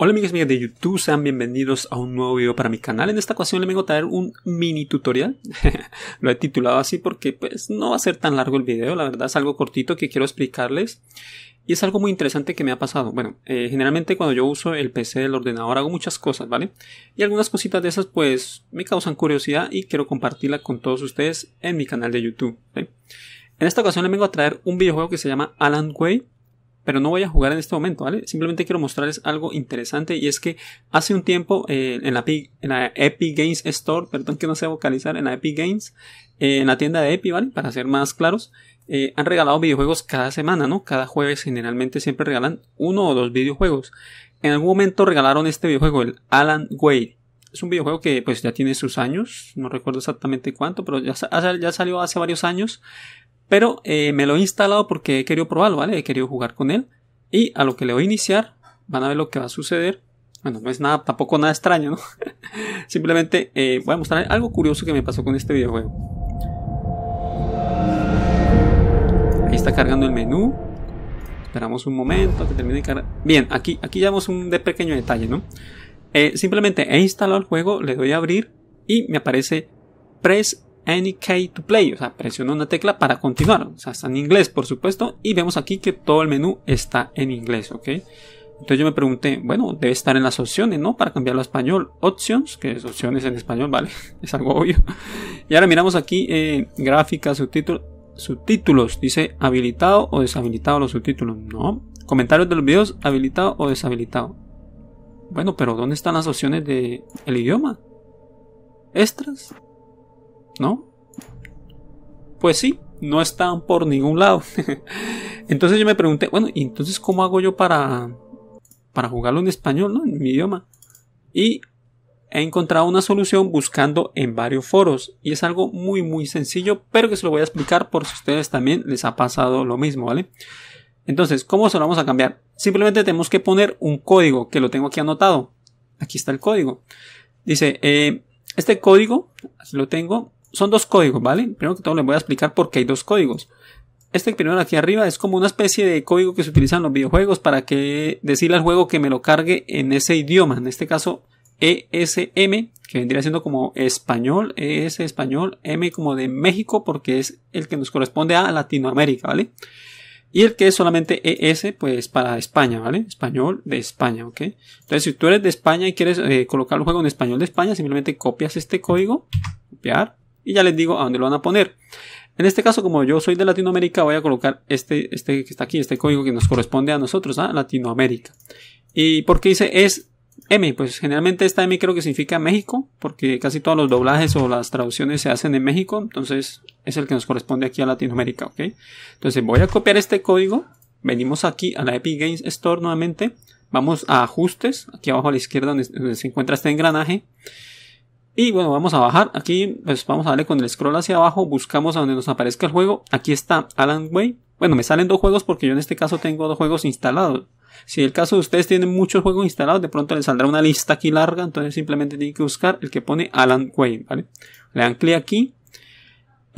Hola amigos míos de YouTube, sean bienvenidos a un nuevo video para mi canal. En esta ocasión les vengo a traer un mini tutorial. Lo he titulado así porque pues no va a ser tan largo el video, la verdad es algo cortito que quiero explicarles. Y es algo muy interesante que me ha pasado. Bueno, eh, generalmente cuando yo uso el PC del ordenador hago muchas cosas, ¿vale? Y algunas cositas de esas pues me causan curiosidad y quiero compartirla con todos ustedes en mi canal de YouTube. En esta ocasión les vengo a traer un videojuego que se llama Alan Way pero no voy a jugar en este momento, ¿vale? Simplemente quiero mostrarles algo interesante y es que hace un tiempo eh, en, la, Epic Games Store, perdón que no sé vocalizar, en la Epic Games, eh, en la tienda de Epic, ¿vale? Para ser más claros, eh, han regalado videojuegos cada semana, ¿no? Cada jueves generalmente siempre regalan uno o dos videojuegos. En algún momento regalaron este videojuego, el Alan Wade. Es un videojuego que pues ya tiene sus años, no recuerdo exactamente cuánto, pero ya, ya salió hace varios años. Pero eh, me lo he instalado porque he querido probarlo, ¿vale? He querido jugar con él. Y a lo que le voy a iniciar, van a ver lo que va a suceder. Bueno, no es nada, tampoco nada extraño, ¿no? Simplemente eh, voy a mostrar algo curioso que me pasó con este videojuego. Ahí está cargando el menú. Esperamos un momento que termine de cargar. Bien, aquí, aquí ya vemos un de pequeño detalle, ¿no? Eh, simplemente he instalado el juego, le doy a abrir y me aparece Press any key to play, o sea, presiona una tecla para continuar, o sea, está en inglés, por supuesto, y vemos aquí que todo el menú está en inglés, ¿ok? Entonces yo me pregunté, bueno, debe estar en las opciones, ¿no? Para cambiarlo a español, options, que es opciones en español, ¿vale? es algo obvio. Y ahora miramos aquí eh, gráficas, subtítulos, subtítulos, dice habilitado o deshabilitado los subtítulos, ¿no? Comentarios de los videos, habilitado o deshabilitado. Bueno, pero ¿dónde están las opciones del el idioma? Extras, ¿no? Pues sí, no están por ningún lado. entonces yo me pregunté, bueno, ¿y entonces cómo hago yo para, para jugarlo en español, En mi idioma. Y he encontrado una solución buscando en varios foros. Y es algo muy, muy sencillo, pero que se lo voy a explicar por si a ustedes también les ha pasado lo mismo, ¿vale? Entonces, ¿cómo se lo vamos a cambiar? Simplemente tenemos que poner un código que lo tengo aquí anotado. Aquí está el código. Dice, eh, este código, lo tengo, son dos códigos, ¿vale? Primero que todo les voy a explicar por qué hay dos códigos. Este primero aquí arriba es como una especie de código que se utiliza en los videojuegos para que decirle al juego que me lo cargue en ese idioma, en este caso ESM, que vendría siendo como español, ES español, M como de México porque es el que nos corresponde a Latinoamérica, ¿vale? Y el que es solamente ES, pues para España, ¿vale? Español de España, ¿ok? Entonces, si tú eres de España y quieres eh, colocar el juego en español de España, simplemente copias este código, copiar, y ya les digo a dónde lo van a poner. En este caso, como yo soy de Latinoamérica, voy a colocar este, este que está aquí, este código que nos corresponde a nosotros, a ¿ah? Latinoamérica. ¿Y por qué dice es M? Pues generalmente esta M creo que significa México, porque casi todos los doblajes o las traducciones se hacen en México, entonces es el que nos corresponde aquí a Latinoamérica, ¿ok? Entonces voy a copiar este código, venimos aquí a la Epic Games Store nuevamente, vamos a ajustes, aquí abajo a la izquierda donde se encuentra este engranaje, y bueno, vamos a bajar. Aquí, pues vamos a darle con el scroll hacia abajo. Buscamos a donde nos aparezca el juego. Aquí está Alan Way. Bueno, me salen dos juegos porque yo en este caso tengo dos juegos instalados. Si el caso de ustedes tienen muchos juegos instalados, de pronto les saldrá una lista aquí larga. Entonces simplemente tienen que buscar el que pone Alan Way, ¿vale? Le dan clic aquí.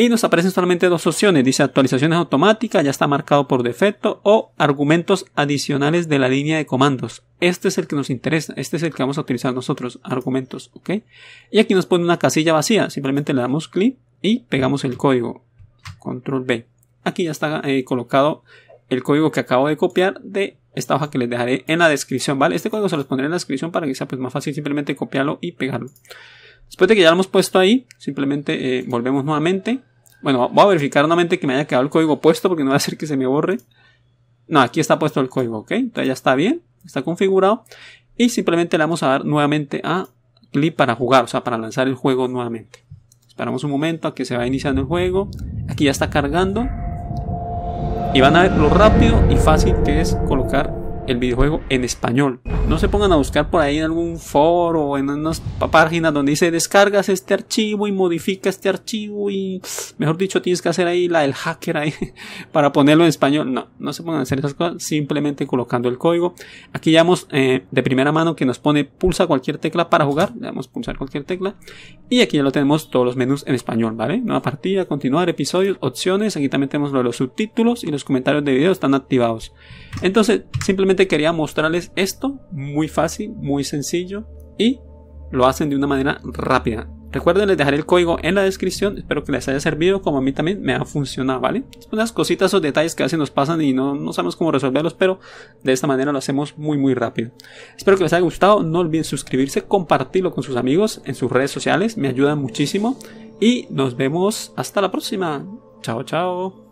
Y nos aparecen solamente dos opciones. Dice actualizaciones automáticas, ya está marcado por defecto, o argumentos adicionales de la línea de comandos. Este es el que nos interesa, este es el que vamos a utilizar nosotros, argumentos, ¿ok? Y aquí nos pone una casilla vacía, simplemente le damos clic y pegamos el código. Control B. Aquí ya está eh, colocado el código que acabo de copiar de esta hoja que les dejaré en la descripción, ¿vale? Este código se los pondré en la descripción para que sea pues, más fácil simplemente copiarlo y pegarlo. Después de que ya lo hemos puesto ahí, simplemente eh, volvemos nuevamente bueno, voy a verificar nuevamente que me haya quedado el código puesto porque no va a ser que se me borre. No, aquí está puesto el código, ¿ok? Entonces ya está bien, está configurado. Y simplemente le vamos a dar nuevamente a clic para jugar, o sea, para lanzar el juego nuevamente. Esperamos un momento a que se va iniciando el juego. Aquí ya está cargando. Y van a ver lo rápido y fácil que es colocar el videojuego en español. No se pongan a buscar por ahí en algún foro o en unas páginas donde dice descargas este archivo y modifica este archivo y mejor dicho tienes que hacer ahí la del hacker ahí para ponerlo en español. No, no se pongan a hacer esas cosas, simplemente colocando el código. Aquí ya vamos eh, de primera mano que nos pone pulsa cualquier tecla para jugar, le damos pulsar cualquier tecla y aquí ya lo tenemos todos los menús en español, ¿vale? Nueva partida, continuar, episodios, opciones, aquí también tenemos lo de los subtítulos y los comentarios de video están activados. Entonces, simplemente quería mostrarles esto, muy fácil, muy sencillo y lo hacen de una manera rápida. Recuerden, les dejaré el código en la descripción. Espero que les haya servido, como a mí también me ha funcionado, ¿vale? Pues unas cositas, o detalles que a veces nos pasan y no, no sabemos cómo resolverlos, pero de esta manera lo hacemos muy, muy rápido. Espero que les haya gustado. No olviden suscribirse, compartirlo con sus amigos en sus redes sociales. Me ayuda muchísimo. Y nos vemos hasta la próxima. Chao, chao.